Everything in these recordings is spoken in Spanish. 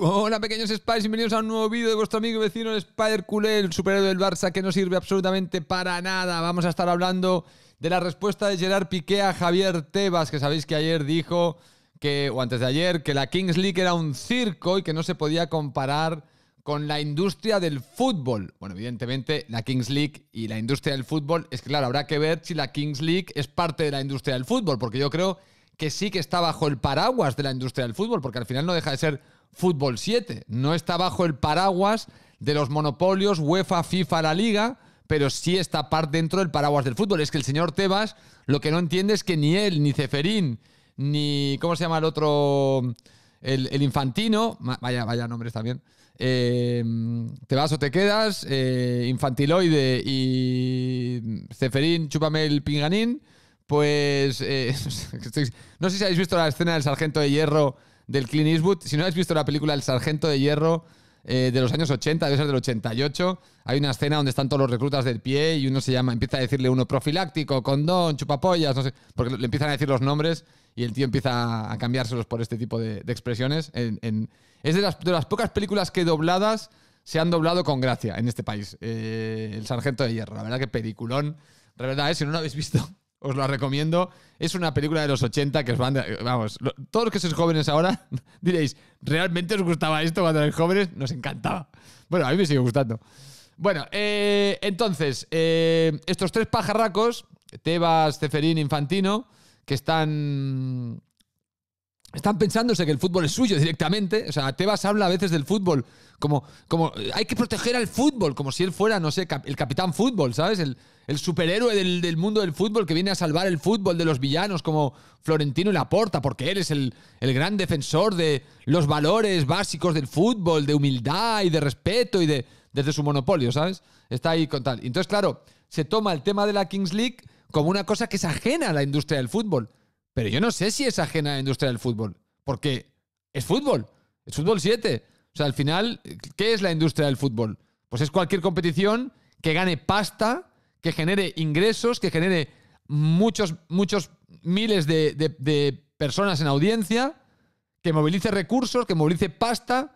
Hola pequeños Spies, bienvenidos a un nuevo vídeo de vuestro amigo y vecino Spider Culé, el superhéroe del Barça que no sirve absolutamente para nada. Vamos a estar hablando de la respuesta de Gerard Piqué a Javier Tebas, que sabéis que ayer dijo que, o antes de ayer, que la Kings League era un circo y que no se podía comparar con la industria del fútbol. Bueno, evidentemente la Kings League y la industria del fútbol, es que claro, habrá que ver si la Kings League es parte de la industria del fútbol, porque yo creo que sí que está bajo el paraguas de la industria del fútbol, porque al final no deja de ser Fútbol 7. No está bajo el paraguas de los monopolios UEFA, FIFA, la Liga, pero sí está parte dentro del paraguas del fútbol. Es que el señor Tebas lo que no entiende es que ni él, ni Ceferín, ni. ¿Cómo se llama el otro? El, infantino. Vaya, vaya nombres también. Eh, te vas o te quedas. Eh, infantiloide y. Ceferín, chúpame el pinganín. Pues. Eh, no sé si habéis visto la escena del sargento de hierro del Clint Eastwood. Si no habéis visto la película El Sargento de Hierro eh, de los años 80, debe ser del 88, hay una escena donde están todos los reclutas del pie y uno se llama, empieza a decirle uno profiláctico, condón, chupapollas, no sé, porque le empiezan a decir los nombres y el tío empieza a cambiárselos por este tipo de, expresiones. es de las, pocas películas que dobladas se han doblado con gracia en este país. Eh, el Sargento de Hierro, la verdad que peliculón. La verdad, es, eh, si no lo habéis visto, os la recomiendo. Es una película de los 80 que os van. vamos, todos los que sois jóvenes ahora diréis, ¿realmente os gustaba esto cuando erais jóvenes? Nos encantaba. Bueno, a mí me sigue gustando. Bueno, eh, entonces, eh, estos tres pajarracos, Tebas, Ceferín, Infantino, que están están pensándose que el fútbol es suyo directamente. O sea, Tebas habla a veces del fútbol como, como eh, hay que proteger al fútbol, como si él fuera, no sé, el capitán fútbol, ¿sabes? El, superhéroe del, mundo del fútbol que viene a salvar el fútbol de los villanos como Florentino y Laporta, porque él es el, gran defensor de los valores básicos del fútbol, de humildad y de respeto y de desde su monopolio, ¿sabes? Está ahí con tal. Entonces, claro, se toma el tema de la Kings League como una cosa que es ajena a la industria del fútbol. Pero yo no sé si es ajena a la industria del fútbol, porque es fútbol, es fútbol 7. O sea, al final, ¿qué es la industria del fútbol? Pues es cualquier competición que gane pasta, que genere ingresos, que genere muchos, muchos miles de, personas en audiencia, que movilice recursos, que movilice pasta.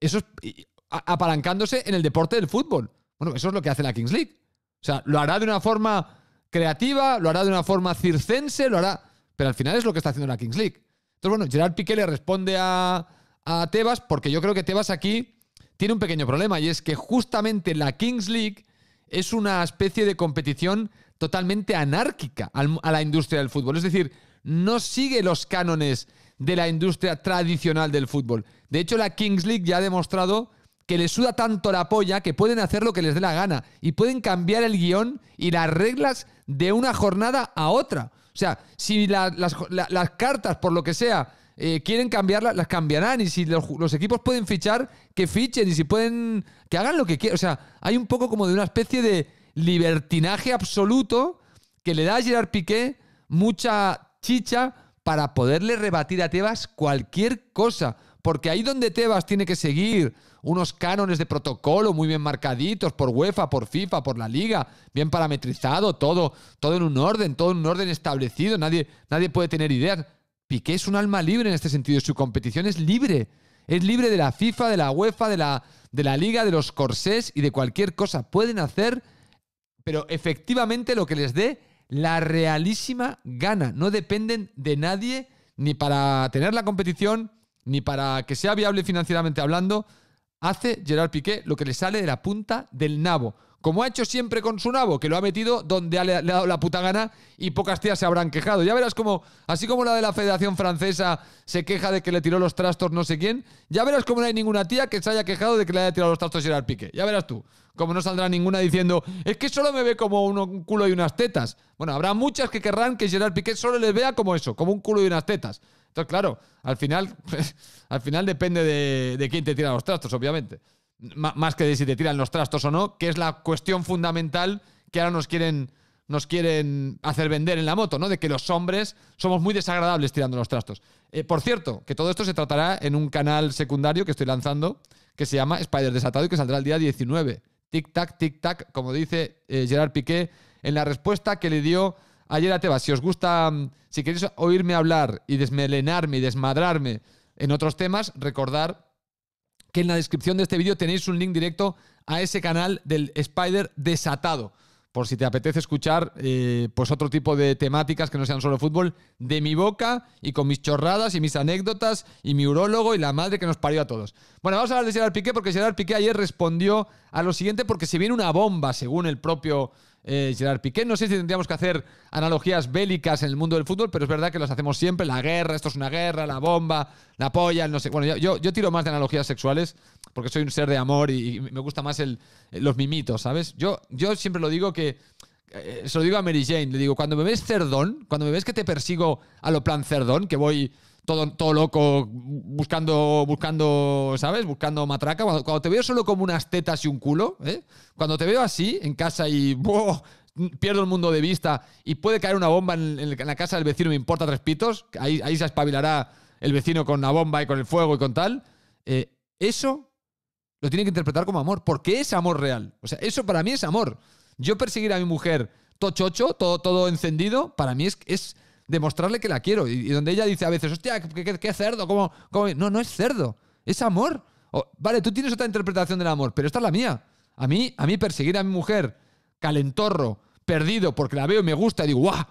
Eso es apalancándose en el deporte del fútbol. Bueno, eso es lo que hace la Kings League. O sea, lo hará de una forma creativa, lo hará de una forma circense, lo hará. Pero al final es lo que está haciendo la Kings League. Entonces, bueno, Gerard Piqué le responde a, a Tebas porque yo creo que Tebas aquí tiene un pequeño problema y es que justamente la Kings League es una especie de competición totalmente anárquica a la industria del fútbol. Es decir, no sigue los cánones de la industria tradicional del fútbol. De hecho, la Kings League ya ha demostrado que les suda tanto la polla que pueden hacer lo que les dé la gana y pueden cambiar el guión y las reglas de una jornada a otra. O sea, si las, las, cartas, por lo que sea, eh, quieren cambiarlas, las cambiarán. Y si los, los, equipos pueden fichar, que fichen. Y si pueden, que hagan lo que quieran. O sea, hay un poco como de una especie de libertinaje absoluto que le da a Gerard Piqué mucha chicha para poderle rebatir a Tebas cualquier cosa porque ahí donde Tebas tiene que seguir unos cánones de protocolo muy bien marcaditos por UEFA, por FIFA, por la liga, bien parametrizado, todo, todo en un orden, todo en un orden establecido, nadie, nadie puede tener idea. Piqué es un alma libre en este sentido, su competición es libre. Es libre de la FIFA, de la UEFA, de la, de la liga, de los corsés y de cualquier cosa. Pueden hacer, pero efectivamente lo que les dé la realísima gana. No dependen de nadie ni para tener la competición, ni para que sea viable financieramente hablando, hace Gerard Piqué lo que le sale de la punta del nabo. Como ha hecho siempre con su nabo, que lo ha metido donde le ha dado la puta gana y pocas tías se habrán quejado. Ya verás como, así como la de la Federación Francesa se queja de que le tiró los trastos no sé quién, ya verás cómo no hay ninguna tía que se haya quejado de que le haya tirado los trastos Gerard Piqué. Ya verás tú, como no saldrá ninguna diciendo, es que solo me ve como un culo y unas tetas. Bueno, habrá muchas que querrán que Gerard Piqué solo les vea como eso, como un culo y unas tetas. Entonces, claro, al final, pues, al final depende de, quién te tira los trastos, obviamente. más que de si te tiran los trastos o no, que es la cuestión fundamental que ahora nos quieren, nos quieren hacer vender en la moto, ¿no? De que los hombres somos muy desagradables tirando los trastos. Eh, por cierto, que todo esto se tratará en un canal secundario que estoy lanzando, que se llama Spider Desatado y que saldrá el día 19. Tic-tac, tic-tac, como dice eh, Gerard Piqué, en la respuesta que le dio Ayer a Tebas, si os gusta, mm, si queréis oírme hablar y desmelenarme y desmadrarme en otros temas, recordar que en la descripción de este vídeo tenéis un link directo a ese canal del Spider desatado por si te apetece escuchar eh, pues otro tipo de temáticas que no sean solo fútbol, de mi boca y con mis chorradas y mis anécdotas y mi urólogo y la madre que nos parió a todos. Bueno, vamos a hablar de Gerard Piqué porque Gerard Piqué ayer respondió a lo siguiente porque se viene una bomba, según el propio eh, Gerard Piqué. No sé si tendríamos que hacer analogías bélicas en el mundo del fútbol, pero es verdad que las hacemos siempre. La guerra, esto es una guerra, la bomba, la polla, no sé. Bueno, yo, tiro más de analogías sexuales porque soy un ser de amor y, me gusta más eh, los mimitos, ¿sabes? Yo, yo siempre lo digo que... Eh, se lo digo a Mary Jane, le digo, cuando me ves cerdón, cuando me ves que te persigo a lo plan cerdón, que voy todo, loco, buscando, buscando, ¿sabes? Buscando matraca. Cuando, te veo solo como unas tetas y un culo, ¿eh? cuando te veo así en casa y pierdo el mundo de vista y puede caer una bomba en, la casa del vecino, me importa tres pitos, ahí, se espabilará el vecino con la bomba y con el fuego y con tal. Eh, eso lo tiene que interpretar como amor, porque es amor real. O sea, eso para mí es amor. Yo perseguir a mi mujer todo chocho, todo, todo encendido, para mí es, es demostrarle que la quiero. Y, donde ella dice a veces, hostia, qué, cerdo, como No, no es cerdo, es amor. vale, tú tienes otra interpretación del amor, pero esta es la mía. A mí, a mí perseguir a mi mujer, calentorro, perdido, porque la veo y me gusta y digo, ¡guau!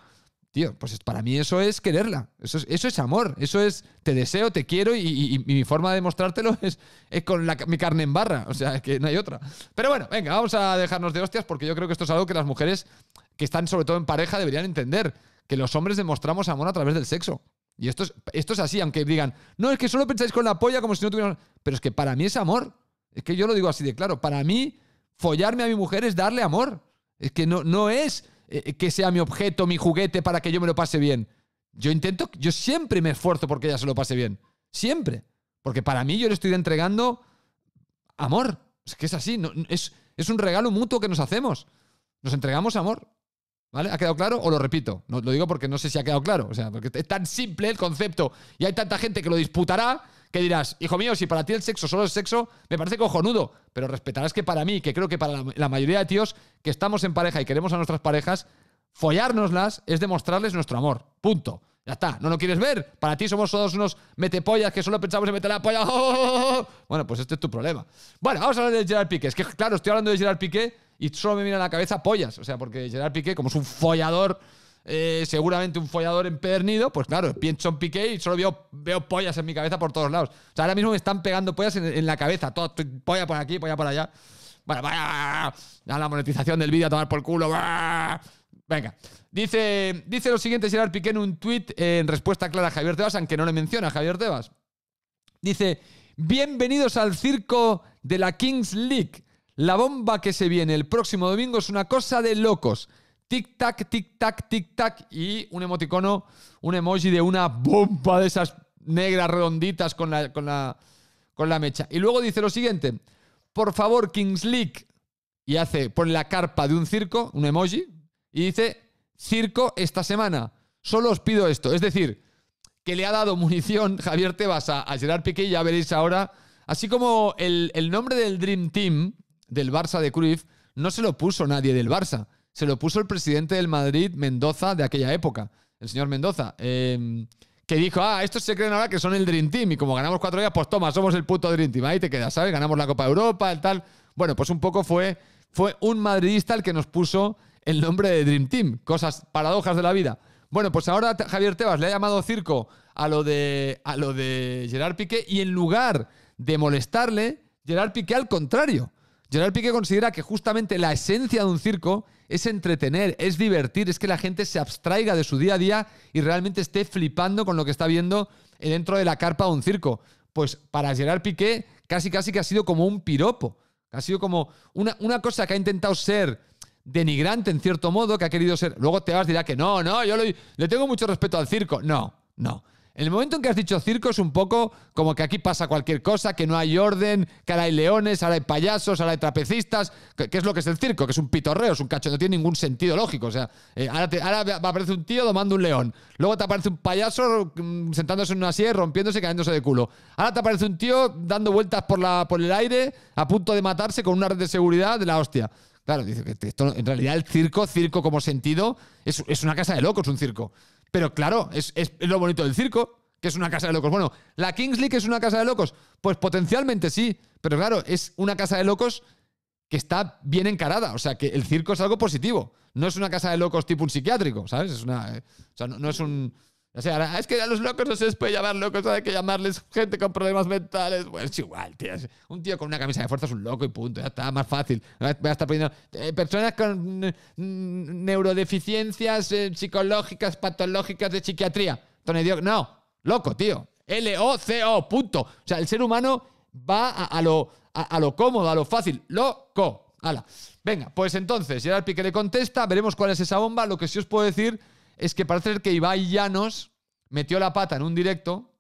Tío, pues para mí eso es quererla. Eso es, eso es amor. Eso es te deseo, te quiero y, mi forma de demostrártelo es, es con la, mi carne en barra. O sea, que no hay otra. Pero bueno, venga, vamos a dejarnos de hostias porque yo creo que esto es algo que las mujeres que están sobre todo en pareja deberían entender que los hombres demostramos amor a través del sexo. Y esto es, esto es así, aunque digan, no, es que solo pensáis con la polla como si no tuvieran... Pero es que para mí es amor. Es que yo lo digo así de claro. Para mí, follarme a mi mujer es darle amor. Es que no, no es eh, eh, que sea mi objeto, mi juguete para que yo me lo pase bien. Yo intento, yo siempre me esfuerzo porque ella se lo pase bien. Siempre. Porque para mí yo le estoy entregando amor. Es que es así. No, es, es un regalo mutuo que nos hacemos. Nos entregamos amor. ¿Ha quedado claro o lo repito? lo digo porque no sé si ha quedado claro. O sea, porque es tan simple el concepto y hay tanta gente que lo disputará que dirás, hijo mío, si para ti el sexo solo es sexo, me parece cojonudo, pero respetarás que para mí, que creo que para la, mayoría de tíos que estamos en pareja y queremos a nuestras parejas, follárnoslas es demostrarles nuestro amor. Punto. Ya está, no lo quieres ver. Para ti somos todos unos metepollas que solo pensamos en meter la polla. Bueno, pues este es tu problema. Bueno, vamos a hablar de Gerard Piqué. Es que, claro, estoy hablando de Gerard Piqué y solo me mira a la cabeza pollas. O sea, porque Gerard Piqué, como es un follador, eh, seguramente un follador empedernido, pues claro, pienso en Piqué y solo veo, pollas en mi cabeza por todos lados. O sea, ahora mismo me están pegando pollas en, la cabeza, todo, polla por aquí, polla por allá. Bueno, vaya, la monetización del vídeo a tomar por culo. Venga. Dice, dice lo siguiente Gerard Piqué en un tuit en respuesta clara a Javier Tebas, aunque no le menciona a Javier Tebas. Dice, bienvenidos al circo de la Kings League. La bomba que se viene el próximo domingo es una cosa de locos. Tic tac, tic tac, tic tac y un emoticono, un emoji de una bomba de esas negras redonditas con la, con la, mecha. Y luego dice lo siguiente, por favor, Kings League. Y hace, pone la carpa de un circo, un emoji, y dice, circo esta semana. Solo os pido esto. Es decir, que le ha dado munición Javier Tebas a, a Gerard Piqué, ya veréis ahora. Así como el, el nombre del Dream Team, del Barça de Cruyff no se lo puso nadie del Barça, se lo puso el presidente del Madrid, Mendoza, de aquella época, el señor Mendoza, em, que dijo, ah, estos se creen ahora que son el Dream Team y como ganamos cuatro días, pues toma, somos el puto Dream Team, ahí te quedas, ¿sabes? Ganamos la Copa Europa, el tal. Bueno, pues un poco fue, fue un madridista el que nos puso el nombre de Dream Team, cosas, paradojas de la vida. Bueno, pues ahora Javier Tebas le ha llamado circo a lo de, a lo de Gerard Piqué y en lugar de molestarle, Gerard Piqué al contrario Gerard Piqué considera que justamente la esencia de un circo es entretener, es divertir, es que la gente se abstraiga de su día a día y realmente esté flipando con lo que está viendo dentro de la carpa de un circo. Pues para Gerard Piqué casi casi que ha sido como un piropo, ha sido como una, cosa que ha intentado ser denigrante en cierto modo, que ha querido ser... Luego te vas dirá que no, no, yo le tengo mucho respeto al circo. No, no. En el momento en que has dicho circo es un poco como que aquí pasa cualquier cosa, que no hay orden, que ahora hay leones, ahora hay payasos, ahora hay trapecistas, ¿Qué es lo que es el circo, que es un pitorreo, es un cacho, no tiene ningún sentido lógico. O sea, eh, ahora, aparece un tío domando un león, luego te aparece un payaso mm, sentándose en una silla, rompiéndose, y cayéndose de culo. Ahora te aparece un tío dando vueltas por, la, por el aire, a punto de matarse con una red de seguridad de la hostia. Claro, dice esto, en realidad el circo, circo como sentido, es una casa de locos, un circo. Pero claro, es, lo bonito del circo, que es una casa de locos. Bueno, ¿la Kingsley que es una casa de locos? Pues potencialmente sí, pero claro, es una casa de locos que está bien encarada. O sea, que el circo es algo positivo. No es una casa de locos tipo un psiquiátrico, ¿sabes? Es una, eh, o sea, no es un o sea, ah, es que a los locos no se les puede llamar locos, hay que llamarles gente con problemas mentales. Bueno, es igual, tío. Un tío con una camisa de fuerza es un loco y punto. Ya está, más fácil. Voy a estar poniendo eh, personas con mm, neurodeficiencias eh, psicológicas, patológicas de psiquiatría. No, loco, tío. L-O-C-O, punto. O sea, el ser humano va a, lo, a, lo cómodo, a lo fácil. Loco. Hala. Venga, pues entonces, Gerard Piqué le contesta, veremos cuál es esa bomba. Lo que sí os puedo decir es que parece ser que Ibai Llanos metió la pata en un directo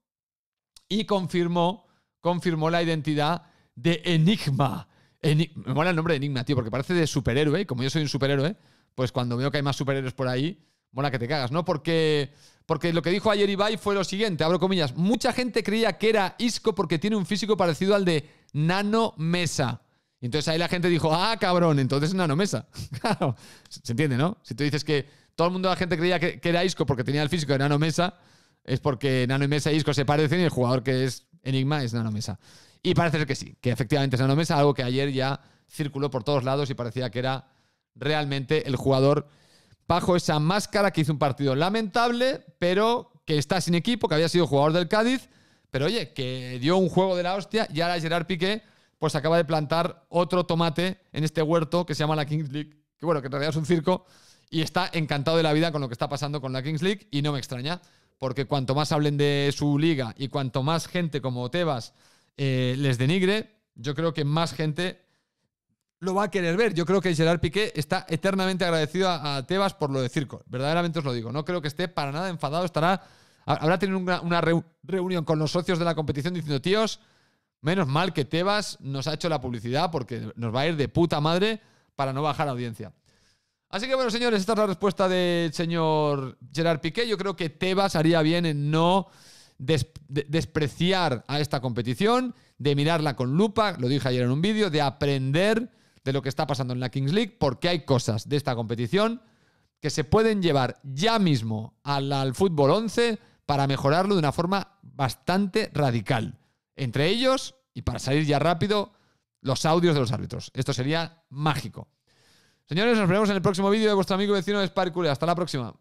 y confirmó, confirmó la identidad de Enigma. me mola el nombre de Enigma, tío, porque parece de superhéroe. Y como yo soy un superhéroe, pues cuando veo que hay más superhéroes por ahí, mola que te cagas, ¿no? Porque, porque lo que dijo ayer Ibai fue lo siguiente, abro comillas. Mucha gente creía que era Isco porque tiene un físico parecido al de Nano Mesa. Y entonces ahí la gente dijo, ah, cabrón, entonces es Nano Mesa. claro, se entiende, ¿no? Si tú dices que todo el mundo, la gente creía que, era Isco porque tenía el físico de Nano Mesa, es porque Nano Mesa y Isco se parecen y el jugador que es Enigma es Nano Mesa. Y parece ser que sí, que efectivamente es Nano Mesa, algo que ayer ya circuló por todos lados y parecía que era realmente el jugador bajo esa máscara que hizo un partido lamentable, pero que está sin equipo, que había sido jugador del Cádiz, pero oye, que dio un juego de la hostia y ahora Gerard Piqué pues acaba de plantar otro tomate en este huerto que se llama la Kings League, que bueno, que en realidad es un circo, y está encantado de la vida con lo que está pasando con la Kings League y no me extraña, porque cuanto más hablen de su liga y cuanto más gente como Tebas eh, les denigre, yo creo que más gente lo va a querer ver. Yo creo que Gerard Piqué está eternamente agradecido a, Tebas por lo de circo. Verdaderamente os lo digo. No creo que esté para nada enfadado. Estará, habrá tenido una, reunión con los socios de la competición diciendo, tíos, menos mal que Tebas nos ha hecho la publicidad porque nos va a ir de puta madre para no bajar audiencia. Así que bueno, señores, esta es la respuesta del señor Gerard Piqué. Yo creo que Tebas haría bien en no despreciar a esta competición, de mirarla con lupa, lo dije ayer en un vídeo, de aprender de lo que está pasando en la Kings League, porque hay cosas de esta competición que se pueden llevar ya mismo al, al fútbol 11 para mejorarlo de una forma bastante radical. Entre ellos, y para salir ya rápido, los audios de los árbitros. Esto sería mágico. Señores, nos vemos en el próximo vídeo de vuestro amigo vecino de Sparkle. Hasta la próxima.